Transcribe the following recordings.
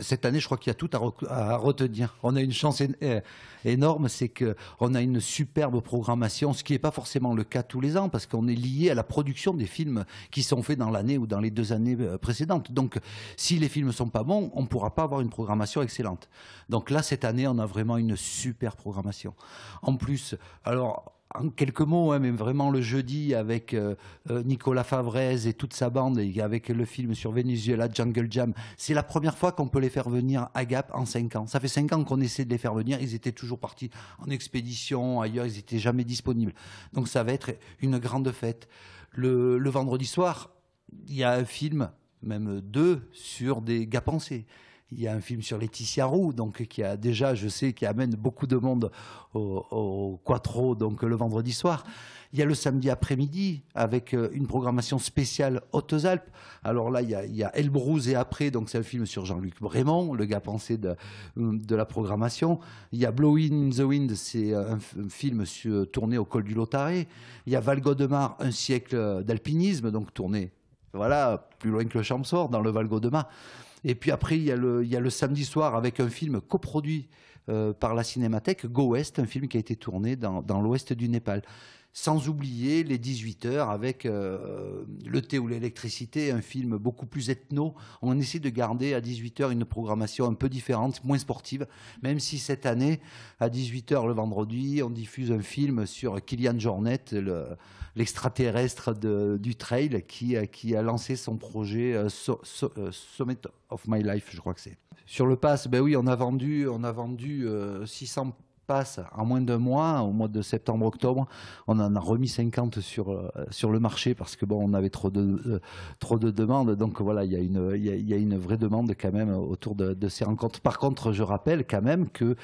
Cette année, je crois qu'il y a tout à, retenir. On a une chance énorme, c'est qu'on a une superbe programmation, ce qui n'est pas forcément le cas tous les ans, parce qu'on est lié à la production des films qui sont faits dans l'année ou dans les deux années euh, précédentes. Donc, si les films ne sont pas bons, on ne pourra pas avoir une programmation excellente. Donc là, cette année, on a vraiment une super programmation. En plus, alors, en quelques mots, hein, mais vraiment le jeudi avec euh, euh, Nicolas Favrez et toute sa bande avec le film sur Venezuela, Jungle Jam, c'est la première fois qu'on peut les faire venir à Gap en 5 ans. Ça fait 5 ans qu'on essaie de les faire venir, ils étaient toujours partis en expédition, ailleurs, ils n'étaient jamais disponibles. Donc ça va être une grande fête. Le, vendredi soir, il y a un film, même deux, sur des Gapensés il y a un film sur Laetitia Roux, donc qui a déjà, je sais, qui amène beaucoup de monde au, Quattro, donc le vendredi soir. Il y a le samedi après-midi avec euh, une programmation spéciale Hautes-Alpes. Alors là, il y a, il et après, donc c'est un film sur Jean-Luc Brémond, le gars pensé euh, de, la programmation. Il y a Blowing in the Wind, c'est euh, un, film tourné au col du Lotaré. Il y a Val un siècle d'alpinisme, donc tourné, voilà, plus loin que le Champsaur, dans le Val Godemar. Et puis après, il y, a le, samedi soir avec un film coproduit euh, par la Cinémathèque, Go West, un film qui a été tourné dans l'ouest du Népal sans oublier les 18 heures avec euh, le thé ou l'électricité, un film beaucoup plus ethno. On essaie de garder à 18 heures une programmation un peu différente, moins sportive, même si cette année, à 18 heures le vendredi, on diffuse un film sur Kylian Jornet, l'extraterrestre du trail, qui, a lancé son projet euh, euh, Summit of My Life, je crois que c'est. Sur le pass, ben oui, on a vendu, on a vendu 600 passe en moins d'un mois, au mois de septembre-octobre, on en a remis 50 euh, sur, le marché parce que bon, on avait trop de, euh, demandes. Donc voilà, il y, a une, vraie demande quand même autour de, ces rencontres. Par contre, je rappelle quand même que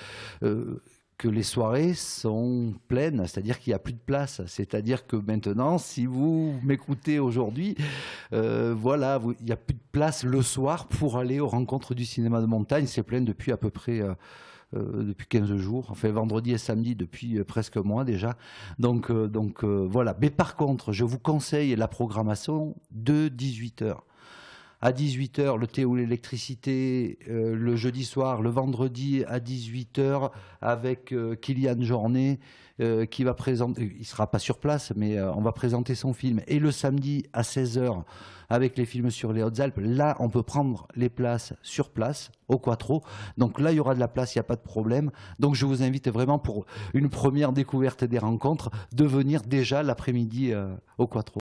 euh, que les soirées sont pleines, c'est-à-dire qu'il n'y a plus de place. C'est-à-dire que maintenant, si vous m'écoutez aujourd'hui, euh, voilà, il n'y a plus de place le soir pour aller aux rencontres du cinéma de montagne. C'est plein depuis à peu près. Euh, euh, depuis 15 jours, enfin vendredi et samedi depuis presque un mois déjà. Donc, donc voilà. Mais par contre, je vous conseille la programmation de 18 heures à 18h, le thé ou l'électricité, euh, le jeudi soir, le vendredi à 18h, avec euh, Kylian Jornet, euh, qui va présenter, il sera pas sur place, mais on va présenter son film. Et le samedi à 16h, avec les films sur les Hautes-Alpes, là, on peut prendre les places sur place, au Quattro. Donc là, il y aura de la place, il n'y a pas de problème. Donc je vous invite vraiment pour une première découverte des rencontres, de venir déjà l'après-midi au Quattro.